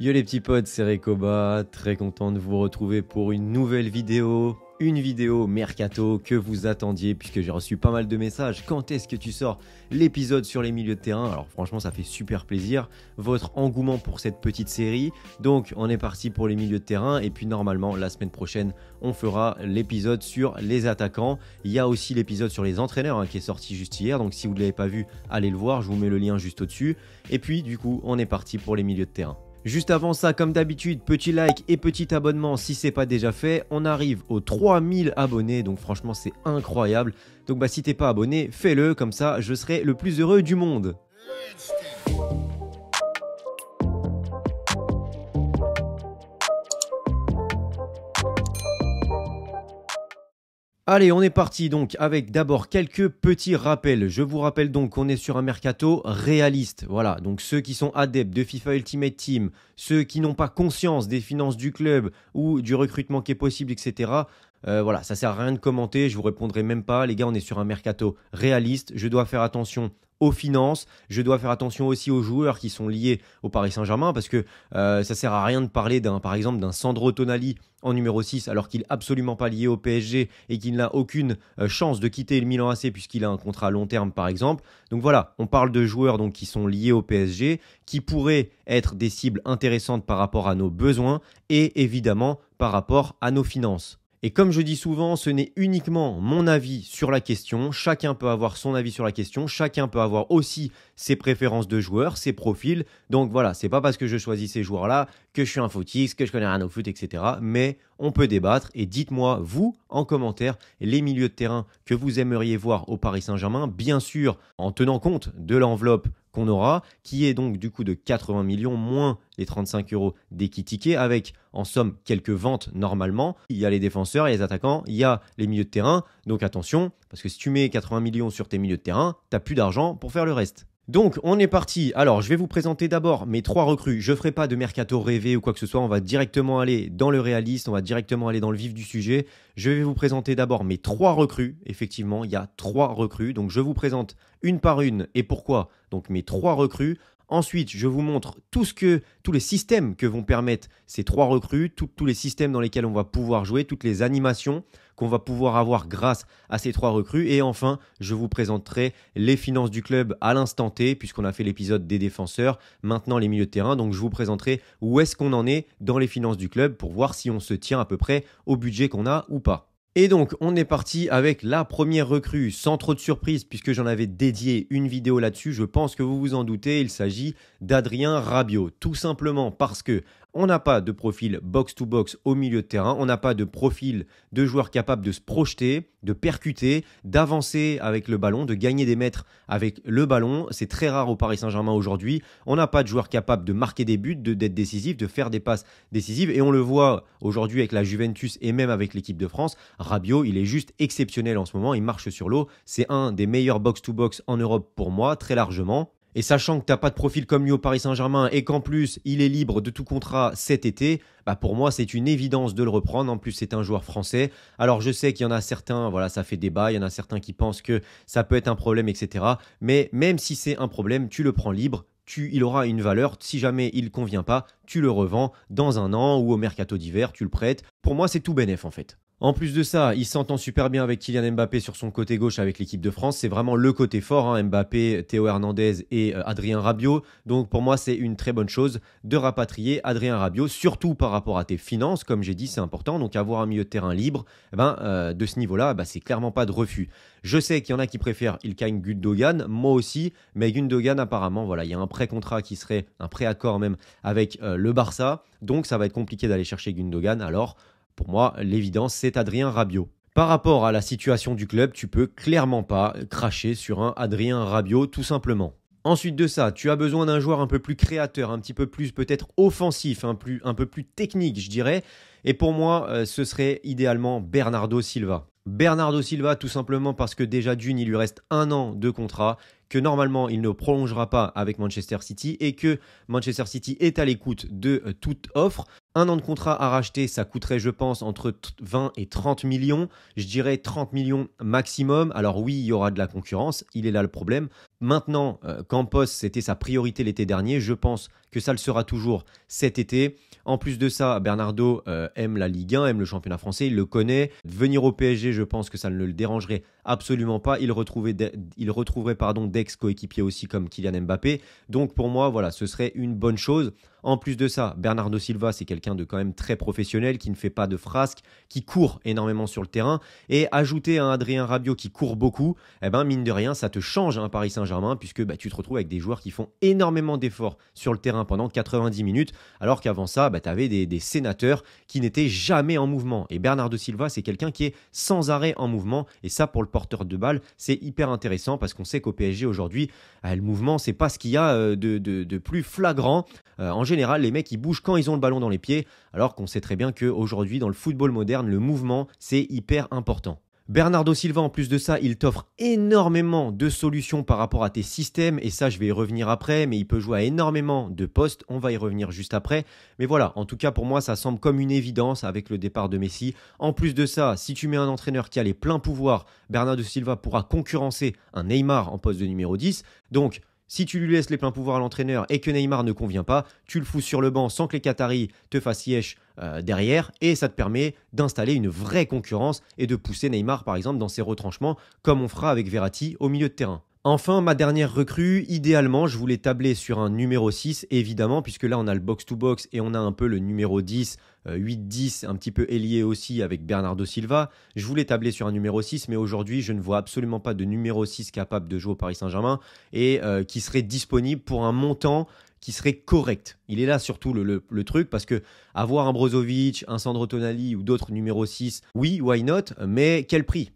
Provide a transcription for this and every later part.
Yo les petits potes, c'est Rekoba, très content de vous retrouver pour une nouvelle vidéo. Une vidéo mercato que vous attendiez puisque j'ai reçu pas mal de messages. Quand est-ce que tu sors l'épisode sur les milieux de terrain Alors franchement ça fait super plaisir. Votre engouement pour cette petite série. Donc on est parti pour les milieux de terrain et puis normalement la semaine prochaine on fera l'épisode sur les attaquants. Il y a aussi l'épisode sur les entraîneurs hein, qui est sorti juste hier. Donc si vous ne l'avez pas vu allez le voir. Je vous mets le lien juste au-dessus. Et puis du coup on est parti pour les milieux de terrain. Juste avant ça, comme d'habitude, petit like et petit abonnement si c'est pas déjà fait. On arrive aux 3000 abonnés, donc franchement c'est incroyable. Donc bah si t'es pas abonné, fais-le, comme ça je serai le plus heureux du monde. Allez, on est parti donc avec d'abord quelques petits rappels. Je vous rappelle donc qu'on est sur un mercato réaliste. Voilà, donc ceux qui sont adeptes de FIFA Ultimate Team, ceux qui n'ont pas conscience des finances du club ou du recrutement qui est possible, etc. Euh, voilà, ça sert à rien de commenter, je vous répondrai même pas. Les gars, on est sur un mercato réaliste. Je dois faire attention aux finances. Je dois faire attention aussi aux joueurs qui sont liés au Paris Saint-Germain parce que ça euh, ça sert à rien de parler d'un, par exemple, d'un Sandro Tonali en numéro 6 alors qu'il n'est absolument pas lié au PSG et qu'il n'a aucune euh, chance de quitter le Milan AC puisqu'il a un contrat à long terme par exemple. Donc voilà, on parle de joueurs donc qui sont liés au PSG qui pourraient être des cibles intéressantes par rapport à nos besoins et évidemment par rapport à nos finances. Et comme je dis souvent, ce n'est uniquement mon avis sur la question, chacun peut avoir son avis sur la question, chacun peut avoir aussi ses préférences de joueurs, ses profils. Donc voilà, c'est pas parce que je choisis ces joueurs-là que je suis un footix, que je connais rien au foot, etc. Mais on peut débattre et dites-moi, vous, en commentaire, les milieux de terrain que vous aimeriez voir au Paris Saint-Germain, bien sûr en tenant compte de l'enveloppe qu'on aura, qui est donc du coup de 80 millions moins les 35 euros kits-tickets, avec en somme quelques ventes normalement. Il y a les défenseurs, il y a les attaquants, il y a les milieux de terrain. Donc attention, parce que si tu mets 80 millions sur tes milieux de terrain, t'as plus d'argent pour faire le reste. Donc, on est parti. Alors, je vais vous présenter d'abord mes trois recrues. Je ne ferai pas de mercato rêvé ou quoi que ce soit. On va directement aller dans le réaliste. On va directement aller dans le vif du sujet. Je vais vous présenter d'abord mes trois recrues. Effectivement, il y a trois recrues. Donc, je vous présente une par une et pourquoi. Donc, mes trois recrues. Ensuite, je vous montre tout ce que, tous les systèmes que vont permettre ces trois recrues, tous les systèmes dans lesquels on va pouvoir jouer, toutes les animations qu'on va pouvoir avoir grâce à ces trois recrues. Et enfin, je vous présenterai les finances du club à l'instant T, puisqu'on a fait l'épisode des défenseurs, maintenant les milieux de terrain. Donc je vous présenterai où est-ce qu'on en est dans les finances du club pour voir si on se tient à peu près au budget qu'on a ou pas. Et donc, on est parti avec la première recrue, sans trop de surprise, puisque j'en avais dédié une vidéo là-dessus. Je pense que vous vous en doutez, il s'agit d'Adrien Rabiot. Tout simplement parce que on n'a pas de profil box-to-box au milieu de terrain, on n'a pas de profil de joueur capable de se projeter, de percuter, d'avancer avec le ballon, de gagner des mètres avec le ballon. C'est très rare au Paris Saint-Germain aujourd'hui. On n'a pas de joueur capable de marquer des buts, d'être décisif, de faire des passes décisives. Et on le voit aujourd'hui avec la Juventus et même avec l'équipe de France. Rabiot, il est juste exceptionnel en ce moment, il marche sur l'eau. C'est un des meilleurs box to -box en Europe pour moi, très largement. Et sachant que t'as pas de profil comme lui au Paris Saint-Germain et qu'en plus il est libre de tout contrat cet été, bah pour moi c'est une évidence de le reprendre. En plus c'est un joueur français. Alors je sais qu'il y en a certains, voilà ça fait débat, il y en a certains qui pensent que ça peut être un problème, etc. Mais même si c'est un problème, tu le prends libre, il aura une valeur. Si jamais il convient pas, tu le revends dans un an ou au mercato d'hiver, tu le prêtes. Pour moi, c'est tout bénéf en fait. En plus de ça, il s'entend super bien avec Kylian Mbappé sur son côté gauche avec l'équipe de France. C'est vraiment le côté fort, hein. Mbappé, Théo Hernandez et euh, Adrien Rabiot. Donc pour moi, c'est une très bonne chose de rapatrier Adrien Rabiot, surtout par rapport à tes finances. Comme j'ai dit, c'est important. Donc avoir un milieu de terrain libre, eh ben, euh, de ce niveau-là, eh ben, c'est clairement pas de refus. Je sais qu'il y en a qui préfèrent Ilkay Gundogan, moi aussi, mais Gundogan apparemment, voilà, il y a un pré-contrat qui serait, un pré-accord même avec euh, le Barça. Donc ça va être compliqué d'aller chercher Gundogan. Alors pour moi, l'évidence, c'est Adrien Rabiot. Par rapport à la situation du club, tu peux clairement pas cracher sur un Adrien Rabiot tout simplement. Ensuite de ça, tu as besoin d'un joueur un peu plus créateur, un petit peu plus peut-être offensif, un, plus, un peu plus technique, je dirais. Et pour moi, euh, ce serait idéalement Bernardo Silva. Bernardo Silva, tout simplement parce que déjà d'une, il lui reste un an de contrat, que normalement il ne prolongera pas avec Manchester City et que Manchester City est à l'écoute de euh, toute offre. Un an de contrat à racheter, ça coûterait, je pense, entre 20 et 30 millions. Je dirais 30 millions maximum. Alors oui, il y aura de la concurrence, il est là le problème. Maintenant, euh, Campos, c'était sa priorité l'été dernier. Je pense que ça le sera toujours cet été. En plus de ça, Bernardo euh, aime la Ligue 1, aime le championnat français, il le connaît. Venir au PSG, je pense que ça ne le dérangerait absolument pas. Il, il retrouverait d'ex-coéquipiers aussi comme Kylian Mbappé. Donc pour moi, voilà, ce serait une bonne chose. En plus de ça, Bernardo Silva, c'est quelqu'un de quand même très professionnel, qui ne fait pas de frasques, qui court énormément sur le terrain. Et ajouter un Adrien Rabiot qui court beaucoup, eh ben mine de rien, ça te change un hein, Paris Saint-Germain, puisque bah, tu te retrouves avec des joueurs qui font énormément d'efforts sur le terrain pendant 90 minutes, alors qu'avant ça, bah, tu avais des, sénateurs qui n'étaient jamais en mouvement. Et Bernardo Silva, c'est quelqu'un qui est sans arrêt en mouvement, et ça, pour le porteur de balle, c'est hyper intéressant parce qu'on sait qu'au PSG aujourd'hui, bah, le mouvement, c'est pas ce qu'il y a euh, de, plus flagrant. Euh, en général, les mecs, ils bougent quand ils ont le ballon dans les pieds, alors qu'on sait très bien qu'aujourd'hui, dans le football moderne, le mouvement, c'est hyper important. Bernardo Silva, en plus de ça, il t'offre énormément de solutions par rapport à tes systèmes, et ça je vais y revenir après, mais il peut jouer à énormément de postes, on va y revenir juste après. Mais voilà, en tout cas pour moi ça semble comme une évidence avec le départ de Messi. En plus de ça, si tu mets un entraîneur qui a les pleins pouvoirs, Bernardo Silva pourra concurrencer un Neymar en poste de numéro 10. Donc si tu lui laisses les pleins pouvoirs à l'entraîneur et que Neymar ne convient pas, tu le fous sur le banc sans que les Qataris te fassent euh, derrière et ça te permet d'installer une vraie concurrence et de pousser Neymar par exemple dans ses retranchements comme on fera avec Verratti au milieu de terrain. Enfin, ma dernière recrue, idéalement, je voulais tabler sur un numéro 6, évidemment, puisque là, on a le box-to-box -box et on a un peu le numéro 10 8-10, euh, un petit peu lié aussi avec Bernardo Silva. Je voulais tabler sur un numéro 6, mais aujourd'hui, je ne vois absolument pas de numéro 6 capable de jouer au Paris Saint-Germain et euh, qui serait disponible pour un montant qui serait correct. Il est là surtout le, truc parce que avoir un Brozovic, un Sandro Tonali ou d'autres numéro 6, oui, why not, mais quel prix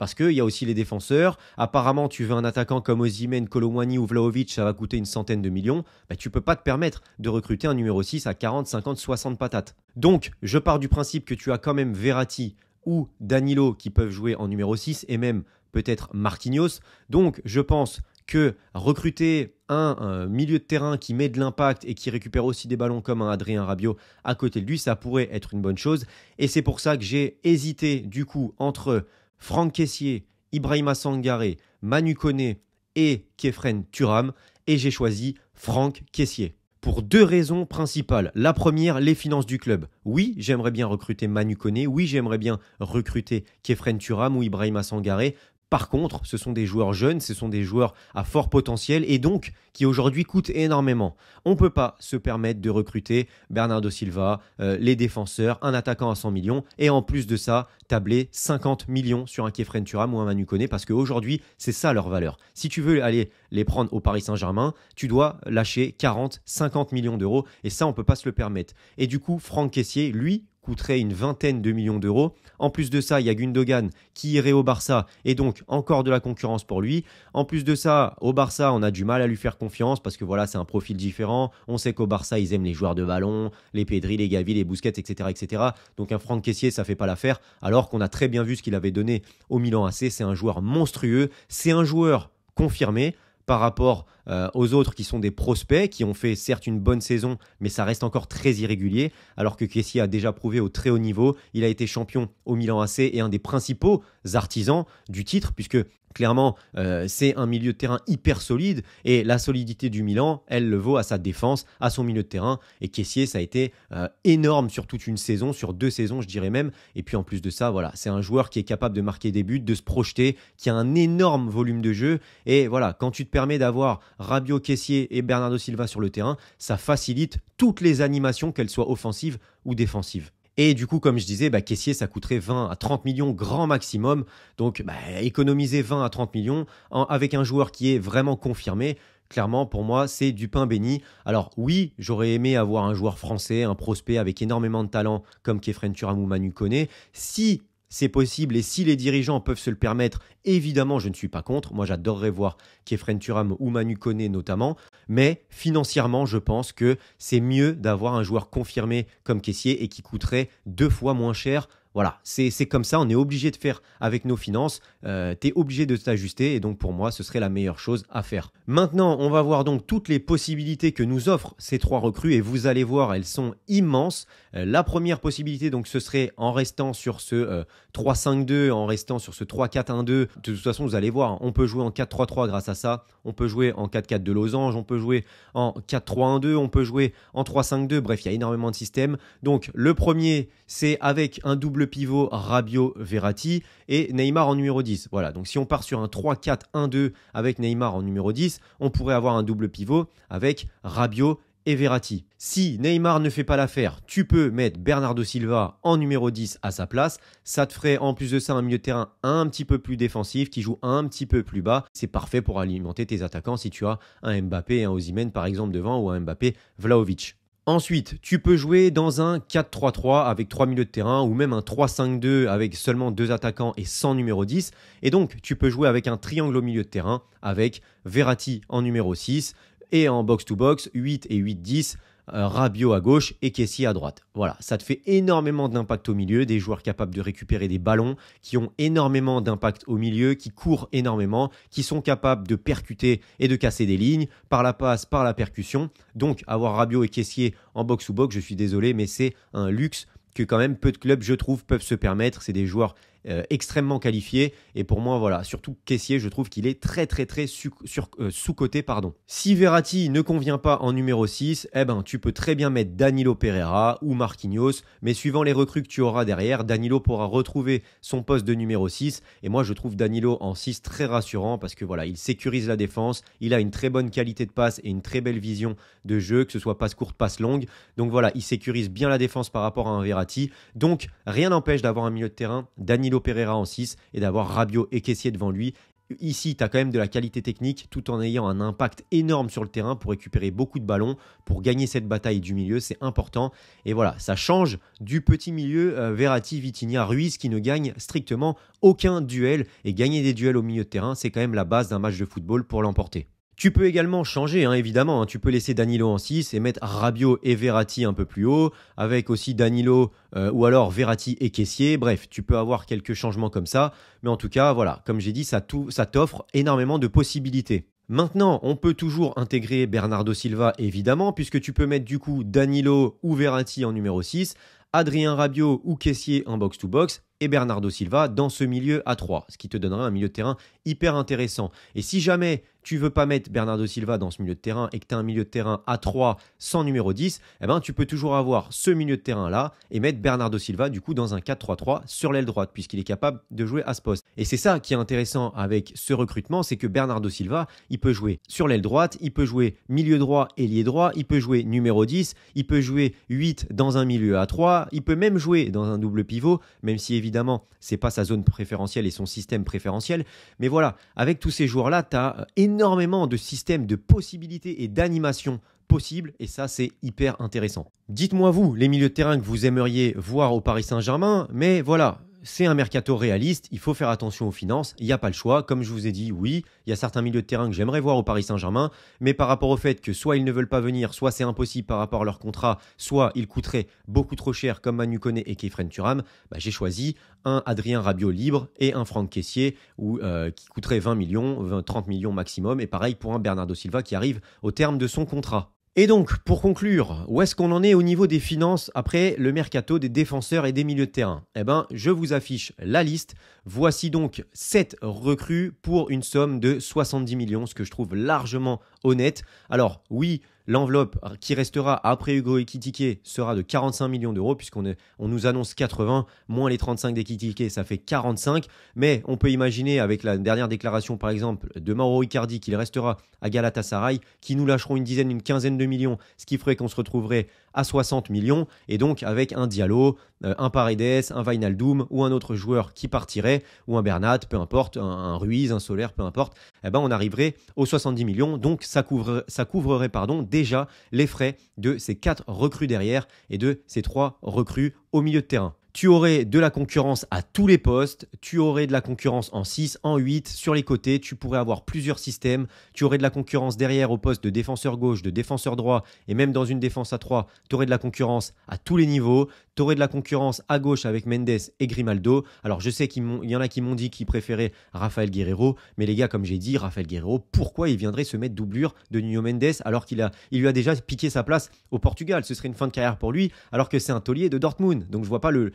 parce qu'il y a aussi les défenseurs. Apparemment, tu veux un attaquant comme Ozimen, Kolomwani ou Vlaovic, ça va coûter une centaine de millions. Tu bah, tu peux pas te permettre de recruter un numéro 6 à 40, 50, 60 patates. Donc, je pars du principe que tu as quand même Verratti ou Danilo qui peuvent jouer en numéro 6 et même peut-être Marquinhos. Donc, je pense que recruter un, un, milieu de terrain qui met de l'impact et qui récupère aussi des ballons comme un Adrien Rabiot à côté de lui, ça pourrait être une bonne chose. Et c'est pour ça que j'ai hésité du coup entre Franck Caissier, Ibrahima Sangaré, Manu Koné et Kefren Turam. Et j'ai choisi Franck Caissier pour deux raisons principales. La première, les finances du club. Oui, j'aimerais bien recruter Manu Koné, oui, j'aimerais bien recruter Kefren Turam ou Ibrahima Sangaré. Par contre, ce sont des joueurs jeunes, ce sont des joueurs à fort potentiel et donc qui aujourd'hui coûtent énormément. On ne peut pas se permettre de recruter Bernardo Silva, euh, les défenseurs, un attaquant à 100 millions et en plus de ça, tabler 50 millions sur un Kefren Turam ou un Manu Koné parce qu'aujourd'hui, c'est ça leur valeur. Si tu veux aller les prendre au Paris Saint-Germain, tu dois lâcher 40, 50 millions d'euros et ça, on ne peut pas se le permettre. Et du coup, Franck Caissier, lui, coûterait une vingtaine de millions d'euros. En plus de ça, il y a Gundogan qui irait au Barça et donc encore de la concurrence pour lui. En plus de ça, au Barça, on a du mal à lui faire confiance parce que voilà, c'est un profil différent. On sait qu'au Barça, ils aiment les joueurs de ballon, les Pedri, les Gavi, les Busquets, etc., etc. Donc un Franck Caissier, ça fait pas l'affaire. Alors qu'on a très bien vu ce qu'il avait donné au Milan AC. C'est un joueur monstrueux. C'est un joueur confirmé par rapport euh, aux autres qui sont des prospects, qui ont fait certes une bonne saison, mais ça reste encore très irrégulier, alors que Kessie a déjà prouvé au très haut niveau, il a été champion au Milan AC et un des principaux artisans du titre, puisque Clairement, euh, c'est un milieu de terrain hyper solide et la solidité du Milan, elle le vaut à sa défense, à son milieu de terrain. Et Caissier, ça a été euh, énorme sur toute une saison, sur deux saisons, je dirais même. Et puis en plus de ça, voilà, c'est un joueur qui est capable de marquer des buts, de se projeter, qui a un énorme volume de jeu. Et voilà, quand tu te permets d'avoir Rabio Caissier et Bernardo Silva sur le terrain, ça facilite toutes les animations, qu'elles soient offensives ou défensives. Et du coup, comme je disais, bah, caissier, ça coûterait 20 à 30 millions grand maximum. Donc, bah, économiser 20 à 30 millions avec un joueur qui est vraiment confirmé, clairement, pour moi, c'est du pain béni. Alors oui, j'aurais aimé avoir un joueur français, un prospect avec énormément de talent comme Kefren Turam ou Manu Koné. Si c'est possible et si les dirigeants peuvent se le permettre, évidemment, je ne suis pas contre. Moi, j'adorerais voir Kefren Turam ou Manu Koné notamment. Mais financièrement, je pense que c'est mieux d'avoir un joueur confirmé comme caissier et qui coûterait deux fois moins cher voilà, c'est comme ça, on est obligé de faire avec nos finances, euh, tu es obligé de t'ajuster et donc pour moi ce serait la meilleure chose à faire. Maintenant, on va voir donc toutes les possibilités que nous offrent ces trois recrues et vous allez voir, elles sont immenses. Euh, la première possibilité donc ce serait en restant sur ce 3-5-2, euh, en restant sur ce 3-4-1-2. De toute façon, vous allez voir, on peut jouer en 4-3-3 grâce à ça, on peut jouer en 4-4 de losange, on peut jouer en 4-3-1-2, on peut jouer en 3-5-2, bref, il y a énormément de systèmes. Donc le premier, c'est avec un double pivot Rabio-Verratti et Neymar en numéro 10. Voilà, donc si on part sur un 3-4-1-2 avec Neymar en numéro 10, on pourrait avoir un double pivot avec Rabio et Verratti. Si Neymar ne fait pas l'affaire, tu peux mettre Bernardo Silva en numéro 10 à sa place. Ça te ferait en plus de ça un milieu de terrain un petit peu plus défensif qui joue un petit peu plus bas. C'est parfait pour alimenter tes attaquants si tu as un Mbappé et un Osimhen par exemple devant ou un Mbappé Vlaovic. Ensuite, tu peux jouer dans un 4-3-3 avec 3 milieux de terrain ou même un 3-5-2 avec seulement 2 attaquants et 100 numéro 10. Et donc, tu peux jouer avec un triangle au milieu de terrain avec Verratti en numéro 6 et en box to -box, 8 et 8-10, euh, Rabiot à gauche et Caissier à droite. Voilà, ça te fait énormément d'impact au milieu, des joueurs capables de récupérer des ballons, qui ont énormément d'impact au milieu, qui courent énormément, qui sont capables de percuter et de casser des lignes par la passe, par la percussion. Donc avoir Rabiot et caissier en box ou box, je suis désolé, mais c'est un luxe que quand même peu de clubs, je trouve, peuvent se permettre. C'est des joueurs euh, extrêmement qualifié. Et pour moi, voilà, surtout caissier, je trouve qu'il est très très très euh, sous-coté. pardon. Si Verratti ne convient pas en numéro 6, eh ben, tu peux très bien mettre Danilo Pereira ou Marquinhos, mais suivant les recrues que tu auras derrière, Danilo pourra retrouver son poste de numéro 6. Et moi, je trouve Danilo en 6 très rassurant parce que voilà, il sécurise la défense, il a une très bonne qualité de passe et une très belle vision de jeu, que ce soit passe courte, passe longue. Donc voilà, il sécurise bien la défense par rapport à un Verratti. Donc rien n'empêche d'avoir un milieu de terrain. Danilo Danilo en 6 et d'avoir Rabiot et Caissier devant lui. Ici, tu as quand même de la qualité technique tout en ayant un impact énorme sur le terrain pour récupérer beaucoup de ballons, pour gagner cette bataille du milieu, c'est important. Et voilà, ça change du petit milieu euh, Verratti, Vitinha, Ruiz qui ne gagne strictement aucun duel. Et gagner des duels au milieu de terrain, c'est quand même la base d'un match de football pour l'emporter. Tu peux également changer, hein, évidemment. Hein. Tu peux laisser Danilo en 6 et mettre Rabio et Verratti un peu plus haut, avec aussi Danilo euh, ou alors Verratti et Caissier. Bref, tu peux avoir quelques changements comme ça. Mais en tout cas, voilà, comme j'ai dit, ça, t'offre énormément de possibilités. Maintenant, on peut toujours intégrer Bernardo Silva, évidemment, puisque tu peux mettre du coup Danilo ou Verratti en numéro 6, Adrien Rabio ou Caissier en box-to-box et Bernardo Silva dans ce milieu à 3, ce qui te donnera un milieu de terrain hyper intéressant. Et si jamais tu veux pas mettre Bernardo Silva dans ce milieu de terrain et que tu as un milieu de terrain à 3 sans numéro 10, eh ben, tu peux toujours avoir ce milieu de terrain-là et mettre Bernardo Silva du coup dans un 4-3-3 sur l'aile droite puisqu'il est capable de jouer à ce poste. Et c'est ça qui est intéressant avec ce recrutement, c'est que Bernardo Silva, il peut jouer sur l'aile droite, il peut jouer milieu droit, ailier droit, il peut jouer numéro 10, il peut jouer 8 dans un milieu à 3, il peut même jouer dans un double pivot, même si évidemment, c'est pas sa zone préférentielle et son système préférentiel, mais voilà, avec tous ces joueurs-là, tu as énormément énormément de systèmes, de possibilités et d'animations possibles, et ça c'est hyper intéressant. Dites-moi vous, les milieux de terrain que vous aimeriez voir au Paris Saint-Germain, mais voilà, c'est un mercato réaliste, il faut faire attention aux finances, il n'y a pas le choix. Comme je vous ai dit, oui, il y a certains milieux de terrain que j'aimerais voir au Paris Saint-Germain, mais par rapport au fait que soit ils ne veulent pas venir, soit c'est impossible par rapport à leur contrat, soit ils coûteraient beaucoup trop cher comme Manu Koné et Kefren Turam, bah, j'ai choisi un Adrien Rabiot libre et un Franck Caissier euh, qui coûterait 20 millions, 20, 30 millions maximum, et pareil pour un Bernardo Silva qui arrive au terme de son contrat. Et donc, pour conclure, où est-ce qu'on en est au niveau des finances après le mercato des défenseurs et des milieux de terrain Eh bien, je vous affiche la liste. Voici donc 7 recrues pour une somme de 70 millions, ce que je trouve largement honnête. Alors oui, l'enveloppe qui restera après Hugo Ekitike sera de 45 millions d'euros puisqu'on nous annonce 80 moins les 35 d'Ekitike, ça fait 45. Mais on peut imaginer avec la dernière déclaration par exemple de Mauro Icardi qu'il restera à Galatasaray, qui nous lâcheront une dizaine, une quinzaine de millions, ce qui ferait qu'on se retrouverait à 60 millions, et donc avec un Diallo, euh, un Paredes, un Vinaldoom ou un autre joueur qui partirait, ou un Bernat, peu importe, un, Ruiz, un Solaire, peu importe, eh ben on arriverait aux 70 millions, donc ça, couvre, ça couvrerait pardon, déjà les frais de ces quatre recrues derrière et de ces trois recrues au milieu de terrain tu aurais de la concurrence à tous les postes, tu aurais de la concurrence en 6, en 8, sur les côtés, tu pourrais avoir plusieurs systèmes, tu aurais de la concurrence derrière au poste de défenseur gauche, de défenseur droit, et même dans une défense à 3, tu aurais de la concurrence à tous les niveaux, aurait de la concurrence à gauche avec Mendes et Grimaldo. Alors je sais qu'il y en a qui m'ont dit qu'ils préféraient Rafael Guerrero, mais les gars, comme j'ai dit, Rafael Guerrero, pourquoi il viendrait se mettre doublure de Nuno Mendes alors qu'il a, il lui a déjà piqué sa place au Portugal Ce serait une fin de carrière pour lui, alors que c'est un taulier de Dortmund. Donc je vois pas le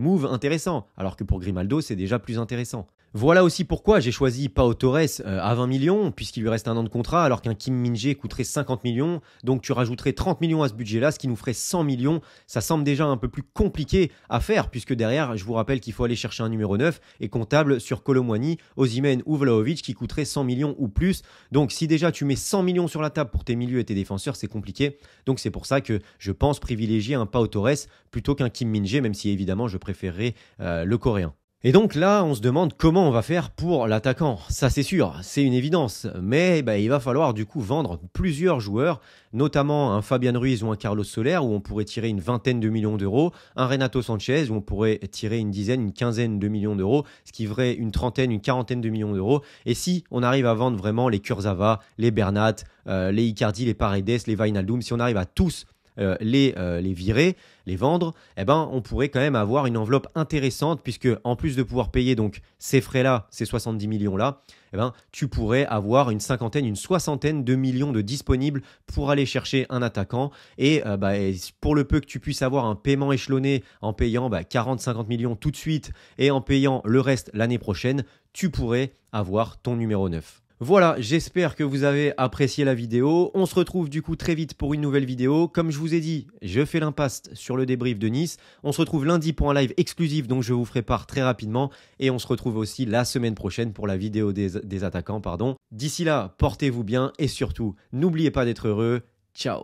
move intéressant, alors que pour Grimaldo, c'est déjà plus intéressant. Voilà aussi pourquoi j'ai choisi Pao Torres euh, à 20 millions, puisqu'il lui reste un an de contrat, alors qu'un Kim Min-jae coûterait 50 millions. Donc tu rajouterais 30 millions à ce budget-là, ce qui nous ferait 100 millions. Ça semble déjà un peu plus compliqué à faire, puisque derrière, je vous rappelle qu'il faut aller chercher un numéro 9 et comptable sur Colomwani, Ozimen ou Vlaovic, qui coûterait 100 millions ou plus. Donc si déjà tu mets 100 millions sur la table pour tes milieux et tes défenseurs, c'est compliqué. Donc c'est pour ça que je pense privilégier un Pao Torres plutôt qu'un Kim Min-jae, même si évidemment je préférerais euh, le coréen. Et donc là, on se demande comment on va faire pour l'attaquant. Ça c'est sûr, c'est une évidence. Mais bah, il va falloir du coup vendre plusieurs joueurs, notamment un Fabian Ruiz ou un Carlos Soler où on pourrait tirer une vingtaine de millions d'euros, un Renato Sanchez où on pourrait tirer une dizaine, une quinzaine de millions d'euros, ce qui ferait une trentaine, une quarantaine de millions d'euros. Et si on arrive à vendre vraiment les Kurzawa, les Bernat, euh, les Icardi, les Paredes, les Vainaldum, si on arrive à tous euh, euh, les, virer, les vendre, eh ben, on pourrait quand même avoir une enveloppe intéressante puisque en plus de pouvoir payer donc ces frais-là, ces 70 millions-là, eh ben, tu pourrais avoir une cinquantaine, une soixantaine de millions de disponibles pour aller chercher un attaquant. Et, euh, bah, pour le peu que tu puisses avoir un paiement échelonné en payant 40-50 bah, millions tout de suite et en payant le reste l'année prochaine, tu pourrais avoir ton numéro 9. Voilà, j'espère que vous avez apprécié la vidéo. On se retrouve du coup très vite pour une nouvelle vidéo. Comme je vous ai dit, je fais l'impasse sur le débrief de Nice. On se retrouve lundi pour un live exclusif dont je vous ferai part très rapidement. Et on se retrouve aussi la semaine prochaine pour la vidéo des, des attaquants. pardon. D'ici là, portez-vous bien et surtout, n'oubliez pas d'être heureux. Ciao